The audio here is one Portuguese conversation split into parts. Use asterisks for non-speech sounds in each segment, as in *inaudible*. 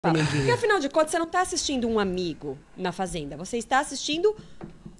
Porque afinal de contas, você não está assistindo um amigo na fazenda, você está assistindo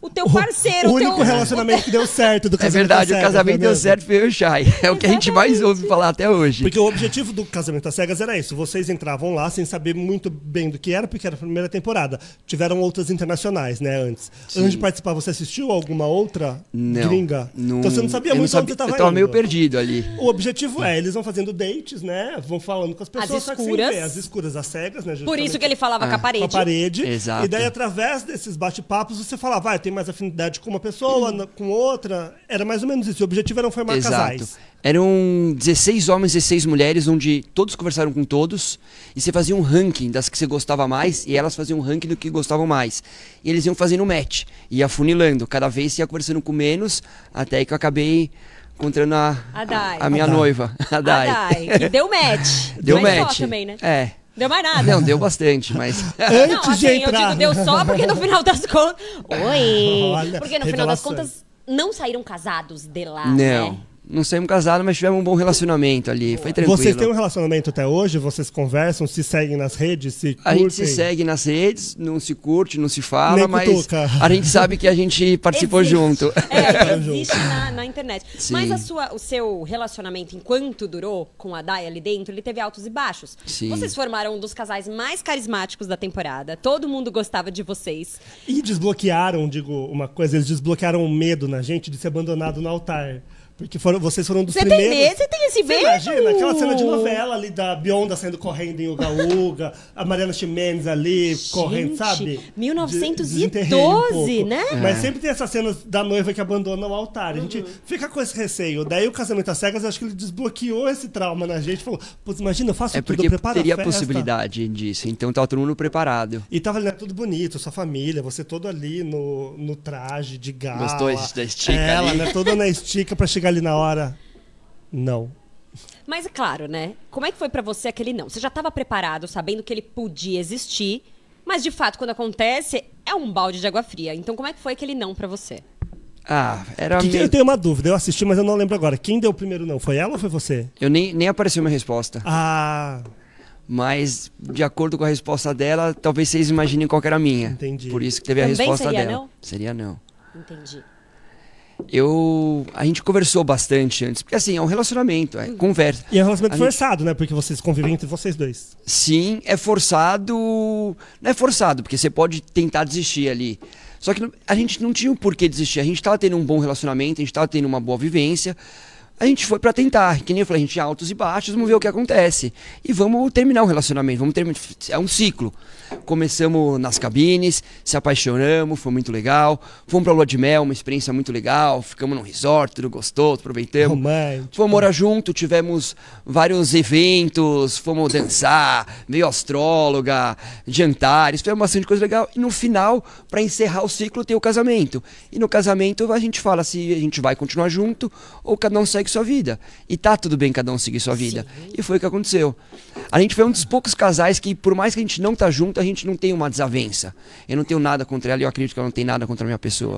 o teu parceiro. O, o único teu... relacionamento que deu certo do é casamento. É verdade, cegas, o casamento deu certo foi eu e o Shai. É o que a gente mais ouve falar até hoje. Porque o objetivo do casamento às cegas era isso. Vocês entravam lá sem saber muito bem do que era, porque era a primeira temporada. Tiveram outras internacionais, né, antes. Sim. Antes de participar, você assistiu alguma outra não, gringa? Não, então você não sabia muito sabia, onde você estava indo. Eu tava meio perdido ali. O objetivo é, eles vão fazendo dates, né? Vão falando com as pessoas. As escuras. Vê, as escuras, as cegas, né? Por isso que ele falava ah. com a ah, parede. Com a parede. Exato. E daí, através desses bate-papos, você falava, vai, ah, tem mais afinidade com uma pessoa, hum. com outra. Era mais ou menos isso. O objetivo era formar Exato. casais. Eram 16 homens e 16 mulheres, onde todos conversaram com todos. E você fazia um ranking das que você gostava mais, e elas faziam um ranking do que gostavam mais. E eles iam fazendo match, ia funilando. Cada vez ia conversando com menos, até que eu acabei encontrando a, a, a, minha a noiva, a Dai. A Dai. deu match. *laughs* Deu Mas match. também, né? É. Deu mais nada. Não, deu bastante, mas. *laughs* *laughs* Antes não, assim, de entrar. eu digo deu só porque no final das contas. *laughs* Oi! Olha, porque no revelação. final das contas não saíram casados de lá. Não. Né? não saímos casados, mas tivemos um bom relacionamento ali. Foi tranquilo. Vocês têm um relacionamento até hoje? Vocês conversam, se seguem nas redes, se curtem? A gente se segue nas redes, não se curte, não se fala, Nem mas cutuca. a gente sabe que a gente *laughs* participou existe. junto. É, *laughs* existe na, na internet. Sim. Mas a sua, o seu relacionamento, enquanto durou com a Dai ali dentro, ele teve altos e baixos. Sim. Vocês formaram um dos casais mais carismáticos da temporada. Todo mundo gostava de vocês. E desbloquearam, digo uma coisa, eles desbloquearam o medo na gente de ser abandonado no altar. Porque foram, vocês foram dos primeiros. Você tem medo? Você tem esse medo? Imagina, aquela cena de novela ali da Bionda saindo correndo em Uga Uga, a Mariana Ximenez ali Gente, correndo, sabe? 1912, um né? É. Mas sempre tem essas cenas da noiva que abandona o altar. A gente uhum. fica com esse receio. Daí o casamento às cegas, acho que ele desbloqueou esse trauma na gente. Falou, putz, imagina, eu faço é tudo, eu preparo teria a festa. possibilidade disso, então tá todo mundo preparado. E tava ali, né, tudo bonito, sua família, você todo ali no, no traje de gala. Gostou da estica Ela, ali. né? Toda na estica pra chegar chega ali na hora, não. Mas é claro, né? Como é que foi para você aquele não? Você já estava preparado, sabendo que ele podia existir, mas de fato, quando acontece, é um balde de água fria. Então, como é que foi aquele não para você? Ah, era minha... Eu tenho uma dúvida, eu assisti, mas eu não lembro agora. Quem deu o primeiro não? Foi ela ou foi você? Eu nem, nem apareceu minha resposta. Ah. Mas, de acordo com a resposta dela, talvez vocês imaginem qual era a minha. Entendi. Por isso que teve Também a resposta seria dela. Não? Seria não. Entendi eu a gente conversou bastante antes, porque assim, é um relacionamento, é conversa. E é um relacionamento a forçado, gente... né? Porque vocês convivem entre vocês dois. Sim, é forçado, não é forçado, porque você pode tentar desistir ali. Só que a gente não tinha o um porquê desistir, a gente estava tendo um bom relacionamento, a gente estava tendo uma boa vivência. A gente foi para tentar, que nem eu falei, a gente altos e baixos, vamos ver o que acontece. E vamos terminar o relacionamento, vamos terminar. É um ciclo. Começamos nas cabines, se apaixonamos, foi muito legal. Fomos pra Lua de Mel, uma experiência muito legal. Ficamos num resort, tudo gostoso, aproveitamos. Fomos morar junto, tivemos vários eventos, fomos dançar, veio astróloga, jantares, fizemos bastante coisa legal. E no final, para encerrar o ciclo, tem o casamento. E no casamento a gente fala se a gente vai continuar junto ou cada um segue sua vida. E tá tudo bem cada um seguir sua vida. Sim. E foi o que aconteceu. A gente foi um dos poucos casais que, por mais que a gente não tá junto, a gente não tem uma desavença. Eu não tenho nada contra ela e eu acredito que ela não tem nada contra a minha pessoa.